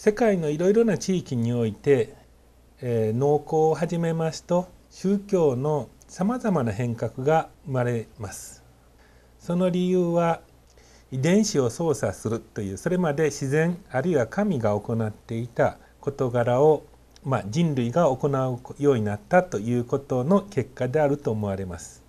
世界のいろいろな地域において、えー、農耕を始めますと宗教のさまざまな変革が生まれます。その理由は遺伝子を操作するというそれまで自然あるいは神が行っていた事柄を、まあ、人類が行うようになったということの結果であると思われます。